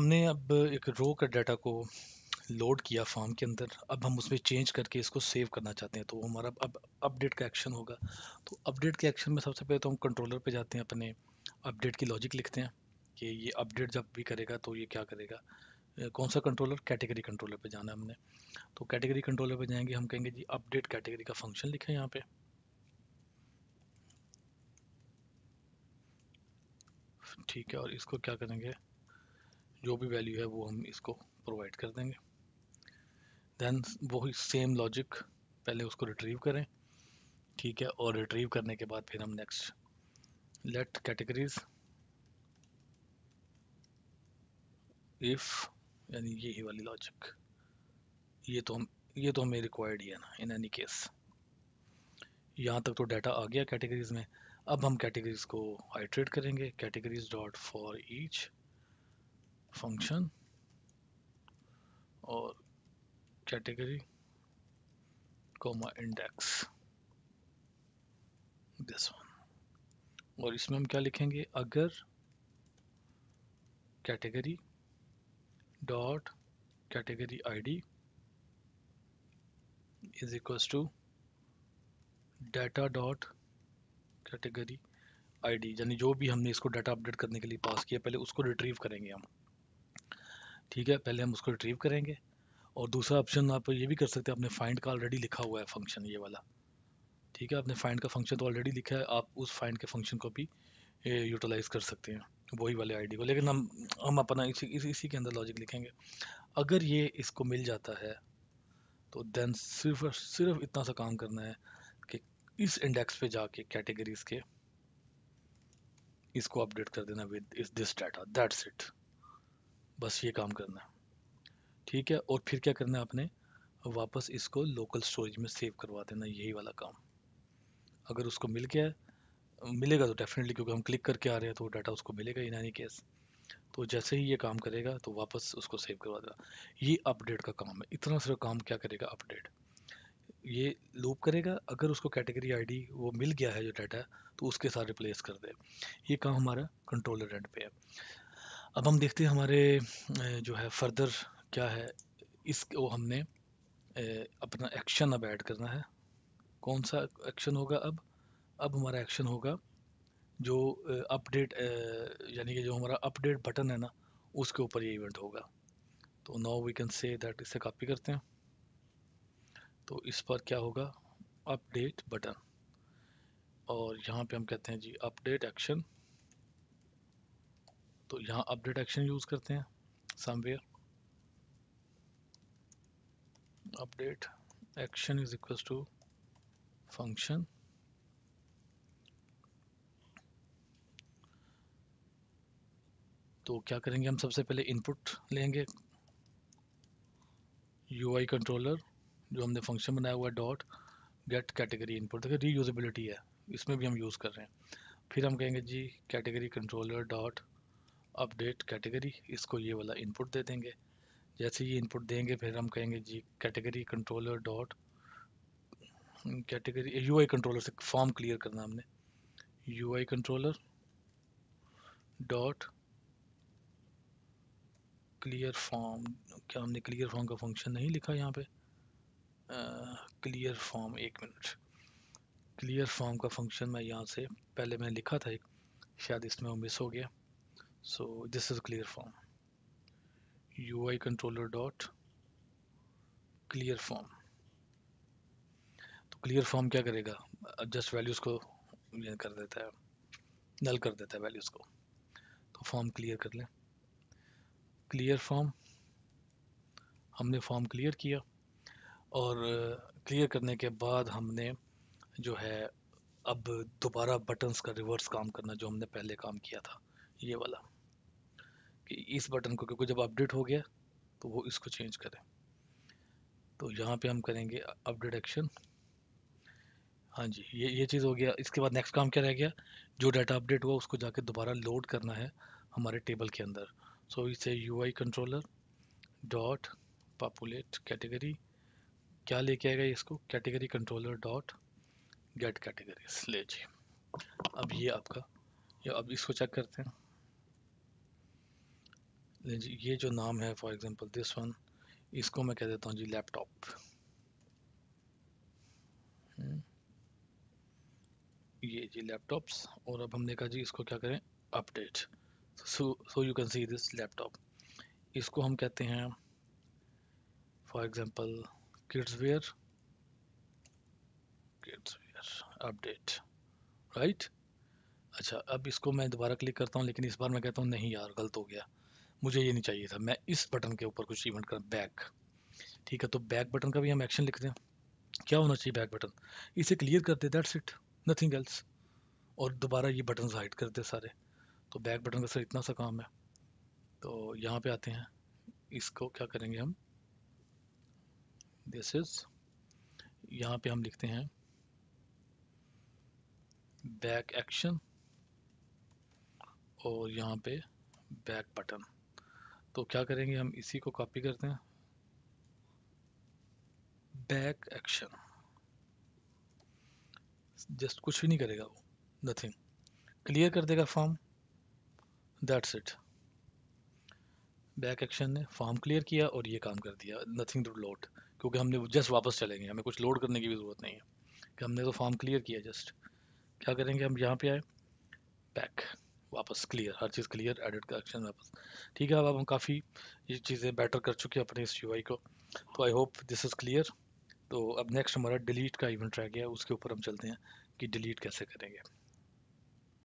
हमने अब एक रो का डाटा को लोड किया फॉर्म के अंदर अब हम उसमें चेंज करके इसको सेव करना चाहते हैं तो हमारा अब अपडेट का एक्शन होगा तो अपडेट के एक्शन में सबसे पहले तो हम कंट्रोलर पे जाते हैं अपने अपडेट की लॉजिक लिखते हैं कि ये अपडेट जब भी करेगा तो ये क्या करेगा कौन सा कंट्रोलर कैटेगरी कंट्रोलर पे जाना है हमने तो कैटेगरी कंट्रोलर पे जाएंगे हम कहेंगे जी अपडेट कैटेगरी का फंक्शन लिखें यहाँ पे ठीक है और इसको क्या करेंगे जो भी वैल्यू है वो हम इसको प्रोवाइड कर देंगे देन वही सेम लॉजिक पहले उसको रिट्रीव करें ठीक है और रिट्रीव करने के बाद फिर हम नेक्स्ट लेट कैटेगरीज इफ़ यानी ये ही वाली लॉजिक ये तो हम ये तो हमें रिक्वायर्ड ही है ना इन एनी केस यहाँ तक तो डाटा आ गया कैटेगरीज में अब हम कैटेगरीज को हाइड्रेट करेंगे categories dot for each function और category comma index this one और इसमें हम क्या लिखेंगे अगर category dot category ID is equals to data dot category ID यानी जो भी हमने इसको डाटा अपडेट करने के लिए पास किया पहले उसको रिट्रीव करेंगे हम ठीक है पहले हम उसको रिट्रीव करेंगे और दूसरा ऑप्शन आप ये भी कर सकते हैं आपने फाइंड का ऑलरेडी लिखा हुआ है फंक्शन ये वाला ठीक है आपने फाइंड का फंक्शन तो ऑलरेडी लिखा है आप उस फाइंड के फंक्शन को भी यूटिलाइज कर सकते हैं वही वाले आईडी को लेकिन हम हम अपना इसी इसी, इसी के अंदर लॉजिक लिखेंगे अगर ये इसको मिल जाता है तो देन सिर्फ सिर्फ इतना सा काम करना है कि इस इंडेक्स पे जाके कैटेगरीज के इसको अपडेट कर देना विद इस दिस डाटा दैट्स इट बस ये काम करना है ठीक है और फिर क्या करना है आपने वापस इसको लोकल स्टोरेज में सेव करवा देना यही वाला काम अगर उसको मिल गया मिलेगा तो डेफिनेटली क्योंकि हम क्लिक करके आ रहे हैं तो डाटा उसको मिलेगा इन एनी केस तो जैसे ही ये काम करेगा तो वापस उसको सेव करवा देगा ये अपडेट का काम है इतना सारा काम क्या करेगा अपडेट ये लूप करेगा अगर उसको कैटेगरी आईडी वो मिल गया है जो डाटा तो उसके साथ रिप्लेस कर दे ये काम हमारा कंट्रोलर एंड पे है अब हम देखते हैं हमारे जो है फर्दर क्या है इसको हमने अपना एक्शन अब ऐड करना है कौन सा एक्शन होगा अब अब हमारा एक्शन होगा जो अपडेट यानी कि जो हमारा अपडेट बटन है ना उसके ऊपर ये इवेंट होगा तो now we can say that इसे कॉपी करते हैं तो इस पर क्या होगा अपडेट बटन और यहाँ पे हम कहते हैं जी अपडेट एक्शन तो यहाँ अपडेट एक्शन यूज करते हैं somewhere update action is equal to function तो क्या करेंगे हम सबसे पहले इनपुट लेंगे यू आई कंट्रोलर जो हमने फंक्शन बनाया हुआ है डॉट गेट कैटेगरी इनपुट देखिए यूजबिलिटी है इसमें भी हम यूज़ कर रहे हैं फिर हम कहेंगे जी category controller dot update category इसको ये वाला इनपुट दे देंगे जैसे ये इनपुट देंगे फिर हम कहेंगे जी category controller hmm, dot category U I controller से फॉर्म क्लियर करना हमने U I controller dot clear form क्या हमने क्लियर फॉर्म का फंक्शन नहीं लिखा यहाँ पे क्लियर फॉर्म एक मिनट क्लियर फॉर्म का फंक्शन मैं यहाँ से पहले मैंने लिखा था एक शायद इसमें वो मिस हो गया so this is clear form UI controller dot clear form तो clear form क्या करेगा adjust values को ये कर देता है null कर देता है values को तो form clear कर लें clear form हमने form clear किया और clear करने के बाद हमने जो है अब दोबारा बटन्स का रिवर्स काम करना जो हमने पहले काम किया था ये वाला कि इस बटन को क्योंकि जब अपडेट हो गया तो वो इसको चेंज करें तो यहाँ पे हम करेंगे अपडेट एक्शन हाँ जी ये ये चीज़ हो गया इसके बाद नेक्स्ट काम क्या रह गया जो डाटा अपडेट हुआ उसको जाके दोबारा लोड करना है हमारे टेबल के अंदर सो इसे U I controller dot populate category क्या लेके आएगा इसको category controller dot get category ले जी अब ये आपका ये अब इसको चेक करते हैं ये जो नाम है फॉर एग्जांपल दिस वन इसको मैं कह देता हूँ जी लैपटॉप हम्म। ये जी लैपटॉप्स और अब हमने कहा जी इसको क्या करें update so you can see this laptop इसको हम कहते हैं for example kids wear kids wear update right अच्छा अब इसको मैं दोबारा क्लिक करता हूँ लेकिन इस बार मैं कहता हूँ नहीं यार गलत हो गया मुझे ये नहीं चाहिए था मैं इस बटन के ऊपर कुछ इवेंट कर बैक ठीक है तो बैक बटन का भी हम एक्शन लिखते हैं क्या होना चाहिए बैक बटन इसे क्लियर कर दे दैट्स इट नथिंग एल्स और दोबारा ये बटन हाइड कर दे सारे तो बैक बटन का सर इतना सा काम है तो यहाँ पे आते हैं इसको क्या करेंगे हम दिस इज़ यहाँ पे हम लिखते हैं बैक एक्शन और यहाँ पे बैक बटन तो क्या करेंगे हम इसी को कॉपी करते हैं बैक एक्शन जस्ट कुछ भी नहीं करेगा वो नथिंग क्लियर कर देगा form that's it back action ने फॉर्म क्लियर किया और ये काम कर दिया नथिंग टू लोड क्योंकि हमने जस्ट वापस चलेंगे हमें कुछ लोड करने की भी ज़रूरत नहीं है कि हमने तो फॉर्म क्लियर किया जस्ट क्या करेंगे हम यहाँ पे आए बैक वापस क्लियर हर चीज़ क्लियर एडिट करेक्शन वापस ठीक है अब हम काफ़ी ये चीज़ें बेटर कर चुके हैं अपने इस यू को तो I hope this is clear तो अब नेक्स्ट हमारा डिलीट का इवेंट रह गया उसके ऊपर हम चलते हैं कि डिलीट कैसे करेंगे